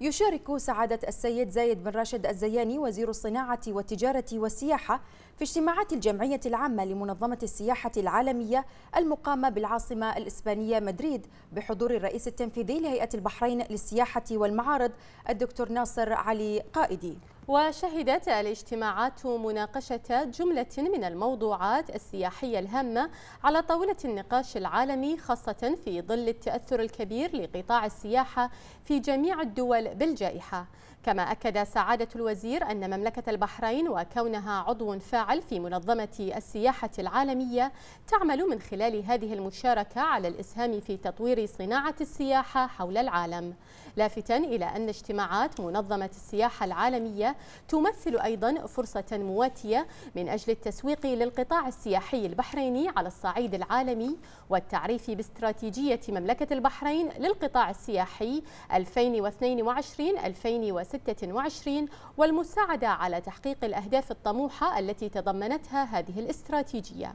يشارك سعادة السيد زايد بن راشد الزياني وزير الصناعة والتجارة والسياحة في اجتماعات الجمعية العامة لمنظمة السياحة العالمية المقامة بالعاصمة الإسبانية مدريد بحضور الرئيس التنفيذي لهيئة البحرين للسياحة والمعارض الدكتور ناصر علي قائدي وشهدت الاجتماعات مناقشة جملة من الموضوعات السياحية الهامة على طاولة النقاش العالمي خاصة في ظل التأثر الكبير لقطاع السياحة في جميع الدول بالجائحة كما أكد سعادة الوزير أن مملكة البحرين وكونها عضو فاعل في منظمة السياحة العالمية تعمل من خلال هذه المشاركة على الإسهام في تطوير صناعة السياحة حول العالم لافتا إلى أن اجتماعات منظمة السياحة العالمية تمثل أيضا فرصة مواتية من أجل التسويق للقطاع السياحي البحريني على الصعيد العالمي والتعريف باستراتيجية مملكة البحرين للقطاع السياحي 2022-2026 والمساعدة على تحقيق الأهداف الطموحة التي تضمنتها هذه الاستراتيجية